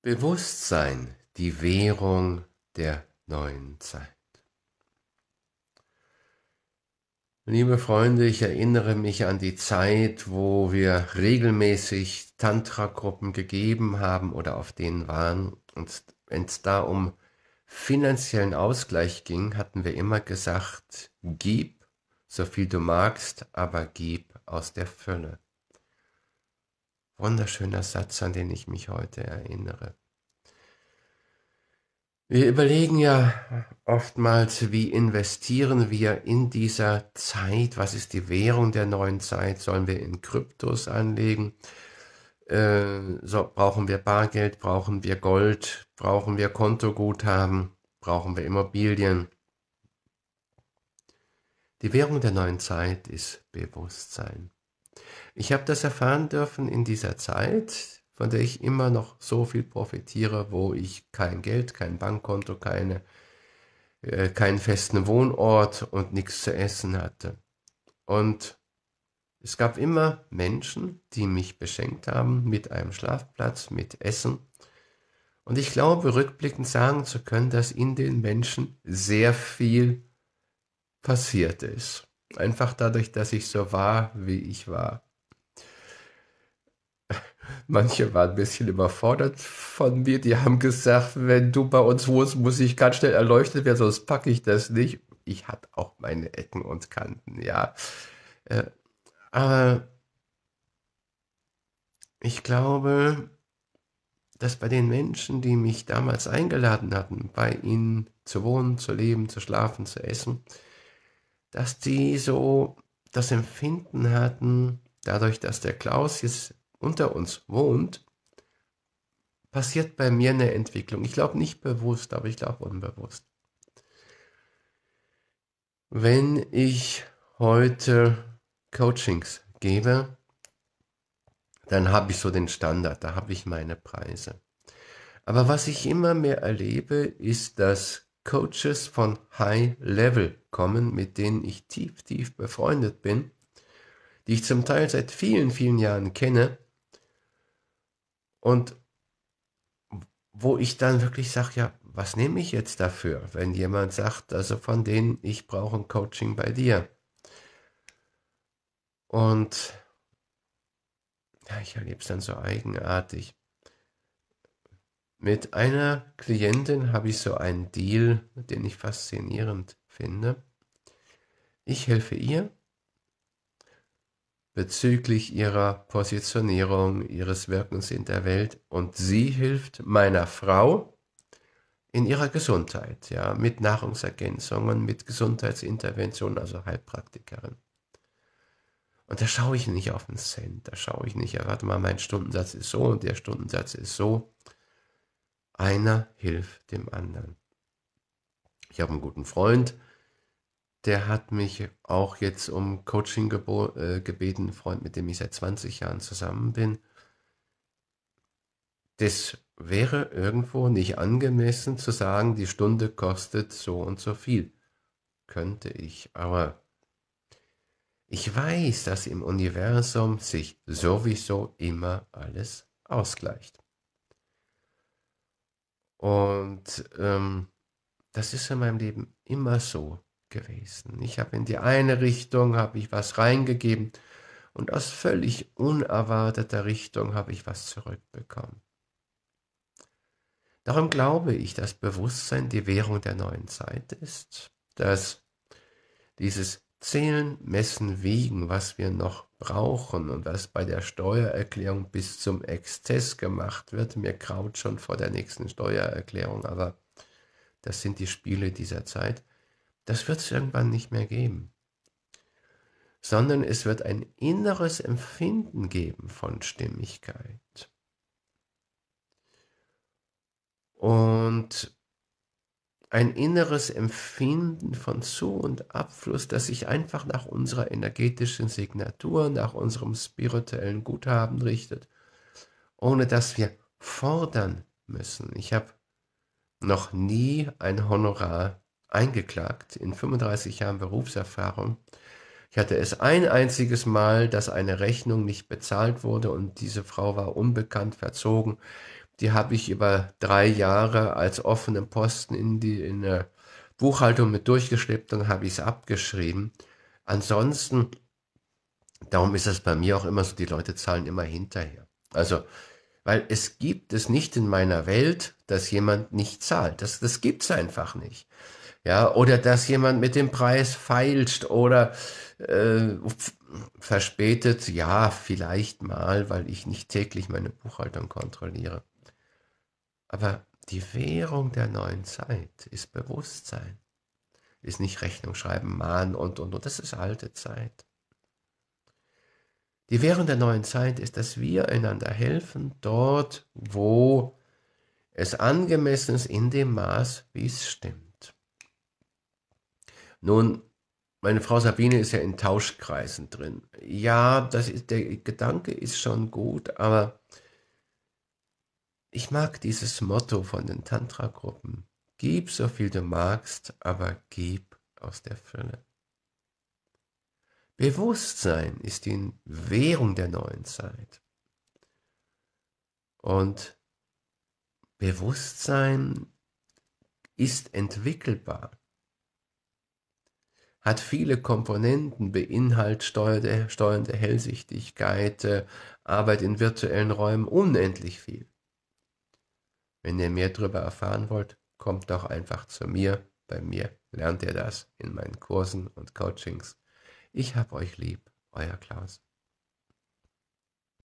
Bewusstsein die Währung der neuen Zeit. Liebe Freunde, ich erinnere mich an die Zeit, wo wir regelmäßig Tantra-Gruppen gegeben haben oder auf denen waren. Und wenn es da um finanziellen Ausgleich ging, hatten wir immer gesagt, gib so viel du magst, aber gib aus der Fülle wunderschöner Satz, an den ich mich heute erinnere. Wir überlegen ja oftmals, wie investieren wir in dieser Zeit? Was ist die Währung der neuen Zeit? Sollen wir in Kryptos anlegen? Äh, so, brauchen wir Bargeld? Brauchen wir Gold? Brauchen wir Kontoguthaben? Brauchen wir Immobilien? Die Währung der neuen Zeit ist Bewusstsein. Ich habe das erfahren dürfen in dieser Zeit, von der ich immer noch so viel profitiere, wo ich kein Geld, kein Bankkonto, keine, äh, keinen festen Wohnort und nichts zu essen hatte. Und es gab immer Menschen, die mich beschenkt haben mit einem Schlafplatz, mit Essen. Und ich glaube, rückblickend sagen zu können, dass in den Menschen sehr viel passiert ist einfach dadurch, dass ich so war, wie ich war. Manche waren ein bisschen überfordert von mir. Die haben gesagt, wenn du bei uns wohnst, muss ich ganz schnell erleuchtet werden, sonst packe ich das nicht. Ich hatte auch meine Ecken und Kanten, ja. Äh, aber ich glaube, dass bei den Menschen, die mich damals eingeladen hatten, bei ihnen zu wohnen, zu leben, zu schlafen, zu essen, dass die so das Empfinden hatten, dadurch, dass der Klaus jetzt unter uns wohnt, passiert bei mir eine Entwicklung. Ich glaube nicht bewusst, aber ich glaube unbewusst. Wenn ich heute Coachings gebe, dann habe ich so den Standard, da habe ich meine Preise. Aber was ich immer mehr erlebe, ist, dass Coaches von High Level kommen, mit denen ich tief, tief befreundet bin, die ich zum Teil seit vielen, vielen Jahren kenne und wo ich dann wirklich sage, ja, was nehme ich jetzt dafür, wenn jemand sagt, also von denen, ich brauche ein Coaching bei dir. Und ja, ich erlebe es dann so eigenartig. Mit einer Klientin habe ich so einen Deal, den ich faszinierend finde. Ich helfe ihr bezüglich ihrer Positionierung, ihres Wirkens in der Welt und sie hilft meiner Frau in ihrer Gesundheit, ja, mit Nahrungsergänzungen, mit Gesundheitsinterventionen, also Heilpraktikerin. Und da schaue ich nicht auf den Cent, da schaue ich nicht, ja, warte mal, mein Stundensatz ist so und der Stundensatz ist so. Einer hilft dem anderen. Ich habe einen guten Freund, der hat mich auch jetzt um Coaching äh, gebeten, einen Freund, mit dem ich seit 20 Jahren zusammen bin. Das wäre irgendwo nicht angemessen zu sagen, die Stunde kostet so und so viel. Könnte ich, aber ich weiß, dass im Universum sich sowieso immer alles ausgleicht. Und ähm, das ist in meinem Leben immer so gewesen. Ich habe in die eine Richtung, habe ich was reingegeben und aus völlig unerwarteter Richtung habe ich was zurückbekommen. Darum glaube ich, dass Bewusstsein die Währung der neuen Zeit ist, dass dieses Zählen, Messen, Wiegen, was wir noch brauchen und was bei der Steuererklärung bis zum Exzess gemacht wird. Mir kraut schon vor der nächsten Steuererklärung, aber das sind die Spiele dieser Zeit. Das wird es irgendwann nicht mehr geben, sondern es wird ein inneres Empfinden geben von Stimmigkeit. Und ein inneres Empfinden von Zu- und Abfluss, das sich einfach nach unserer energetischen Signatur, nach unserem spirituellen Guthaben richtet, ohne dass wir fordern müssen. Ich habe noch nie ein Honorar eingeklagt in 35 Jahren Berufserfahrung. Ich hatte es ein einziges Mal, dass eine Rechnung nicht bezahlt wurde und diese Frau war unbekannt verzogen. Die habe ich über drei Jahre als offenen Posten in, die, in der Buchhaltung mit durchgeschleppt und habe ich es abgeschrieben. Ansonsten, darum ist es bei mir auch immer so, die Leute zahlen immer hinterher. Also, weil es gibt es nicht in meiner Welt, dass jemand nicht zahlt. Das, das gibt es einfach nicht. Ja, oder dass jemand mit dem Preis feilscht oder äh, verspätet, ja, vielleicht mal, weil ich nicht täglich meine Buchhaltung kontrolliere. Aber die Währung der neuen Zeit ist Bewusstsein, ist nicht Rechnung schreiben, mahnen und, und, und, das ist alte Zeit. Die Währung der neuen Zeit ist, dass wir einander helfen, dort, wo es angemessen ist, in dem Maß, wie es stimmt. Nun, meine Frau Sabine ist ja in Tauschkreisen drin. Ja, das ist, der Gedanke ist schon gut, aber ich mag dieses Motto von den Tantra-Gruppen. Gib so viel du magst, aber gib aus der Fülle. Bewusstsein ist die Währung der neuen Zeit. Und Bewusstsein ist entwickelbar, hat viele Komponenten, beinhaltet steuernde, steuernde Hellsichtigkeit, äh, Arbeit in virtuellen Räumen, unendlich viel. Wenn ihr mehr darüber erfahren wollt, kommt doch einfach zu mir. Bei mir lernt ihr das in meinen Kursen und Coachings. Ich hab euch lieb, euer Klaus.